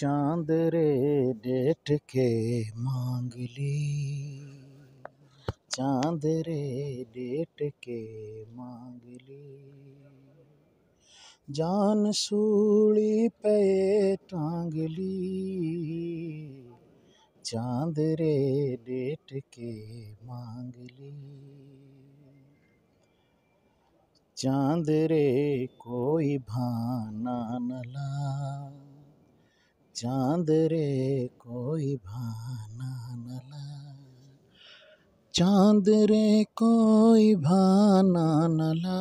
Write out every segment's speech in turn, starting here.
चांद रे डेट के मांग ली चांद रे डेट के मांग ली जान सूली पे टांग ली चांद रे डेट के मांग ली चांद रे कोई भाना न ला चांद रे कोई भाना न ला चांद रे कोई भाना न ला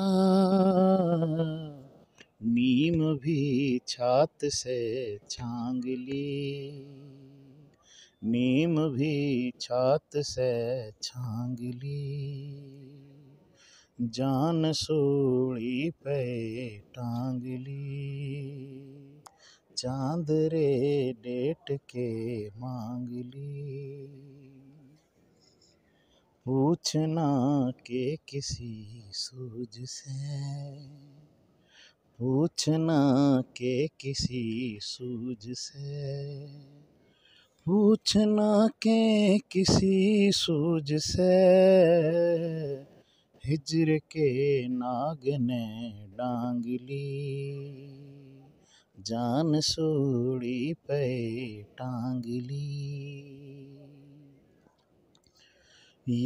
नीम भी छात से छांग ली नीम भी छात से छांग ली जान सूढ़ी पे टांग ली चांद रे डेट के मांग ली पूछना के किसी सूझ से पूछना के किसी सूझ से पूछना के किसी सूझ से हिजर के नाग ने डांग ली जान सोड़ी पे टांग ली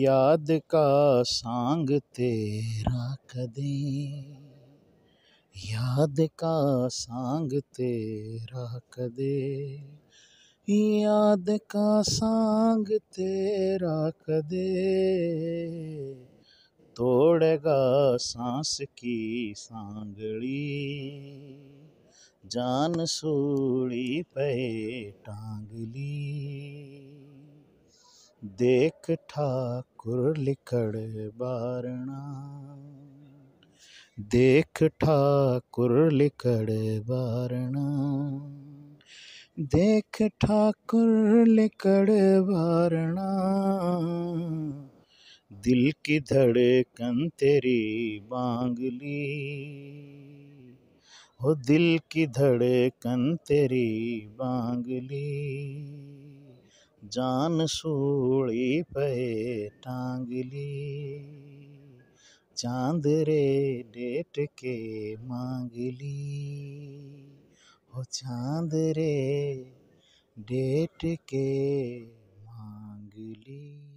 याद का सांग तेरा कदे याद का सांग तेरा कदे याद का सांग तेरा कदे तोड़ेगा सांस की सांगड़ी जान सूढ़ी पे टांग देख ठाकुर लिखड़ बारणा देख ठाकुर लिखड़ बारणा देख ठाकुर लिखड़ बारणा दिल की धड़कन तेरी बांगली हो दिल की धड़कन तेरी बांगली जान सूढ़ी पे टांगली चांद रे डेट के मांगली हो चांद रे डेट के मांगली